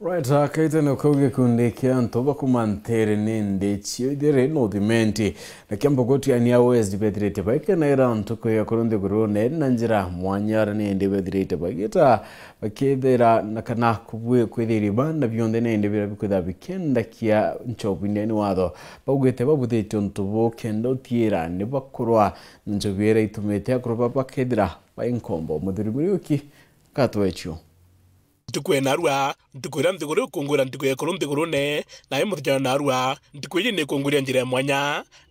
right akaitano kau gikundi kia ntuba kumantere ni ndichio ithere nothimenti na kiambokutiani a west bethirite baikenaira ntuku ya kurundi gurune na njira mwanyara nindi bethirite bagita bakithira na kana kwithiri banda bionthe nindi bira bikwitha bikendakia nchobu-ini watho baugite babuthitio ntubu kenda utiira ni bakurwa na nchobu ira itumite akurwa bakethira bainkombo muthuri muriuki gatwechio ntikwe narua ntikwira nthiguru ikungwira ntikwe ikuru nthigurune nawe muthujana narua ntikwiiji nikungwiria njira mwanya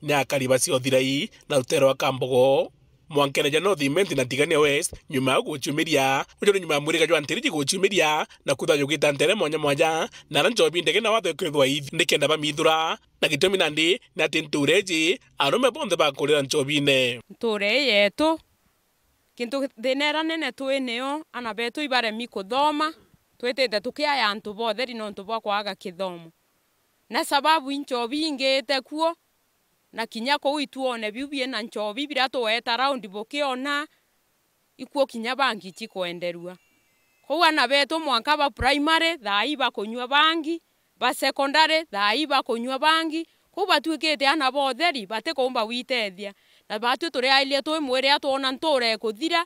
niakariba ciothirai na ruterwa akambogo mbogo jano no thimenti na tigani west nyuma ya guchumiria ujoru nyuma ya muriga jwa ntiriji guchumiria na kutha jugita ntere mwanya mwanya na ra njobi ndege na watho ikwithwa ithi nikenda bamithura na kitomi nandi ni ati ntureji arume bonthe bakurira njobine nture yetu kintu thina ira nene twinio ana betu ibaremi kuthoma twitite tukiaya antu bothe ri nontu bwa kwaga kithomo na sababu inchobi ingite kuo na kinya kuu ituone biu biena nchobi bira tuweta raundi bukiona ikuo kinya bangi chikwenderua kou ana betu mwanka ba primary thai bakunywa bangi ba secondary thai bakunywa bangi kou batuikite ana botheri batikumba gwitethia na batu batue turiailie twi mwiri atwona nture kuthira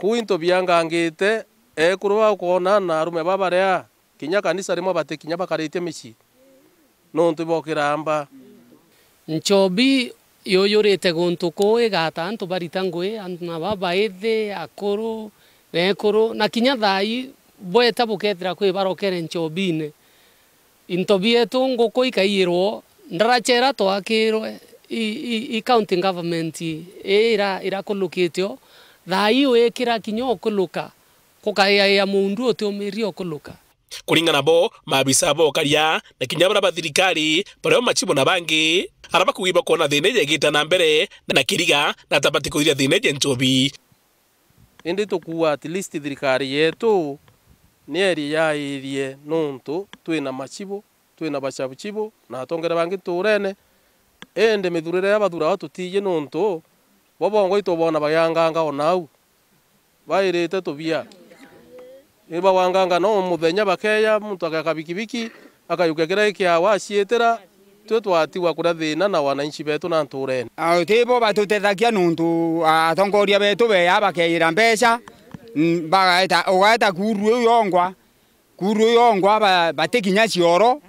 kuu into biangangite ekuru bakona na arume rea kinya kanisa rimwe kinya bakarite mici no bokira amba nchobi yoyorite guntu kuu igata antu barita ngui antu na babaithi akuru nekuru na kinya thai bweta bukethira kwi barokere nchobine into bietu nguku ikaiyirwo ndarachera twakirwe i, i, i county government ira irakulukitio thai wikira kinya ukuluka ya mundu utiumirie ukuluka kuringana bo mabisa bokaria na kinya bara bathirikari bareo machibo na bangi araba kuiba kona thineje gita na mbere na kiriga na tabatikuthira thina ntobi nchobi to kuwa at least thirikari yetu nieri irie nuntu twina machibo twina chibo na atongere bangi turene indi mithurire ya watu tutiye nuntu bobongo itobona bayanganga onau bairite tubia iba wanganga no muthenya bakeya muntu ageka bikibiki akayuka kira kiawa aciitira tue twatigwa kuria thina na wananchi betu na nturene tibo batutethagia nuntu atongoria betu beya bakeira mbeca ugaeta mm, kuru uyongwa kuru uyongwa batikinya cioro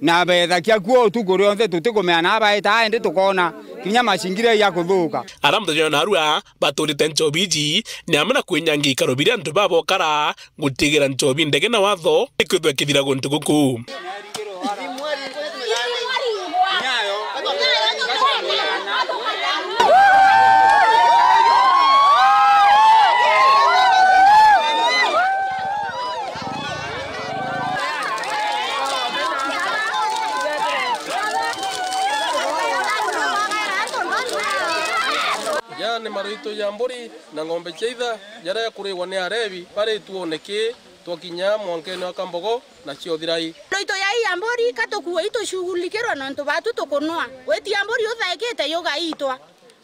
na betha kia kuo utuko rionthe tutikumea na baita aindi tukona kinya mashingire ya kuthuka aramthenya na arua baturite ncobiji ni kwinyangi ikaro biria antu babokara gutigira ncobi ndege na watho ikwithwe kithira guntu guku ni marito ya mburi na ng'ombe cheitha njara ya kurewa ni arevi pare tuoneke nä kä twakinya mwankene wa kambogo na cio thirai roito yai ya mburi katå kuo itå cugulikärwa nontå batu tå kå noa wä tia mburi å thaä te yå gaitwa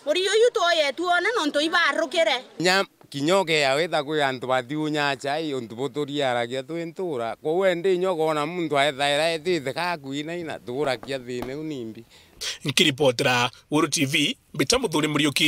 må ri å yu twoye tuone nontå ibarå kä re nya kinyoge ya wetha kwä antå bathiå nyaca ä å ntå bå tå riaragia twä ntå ra koguo ndä nyogona må ndå aethaä tä te gakuinaina tå rakia thä neu nimbi nkiripotera uru tv mbä ta må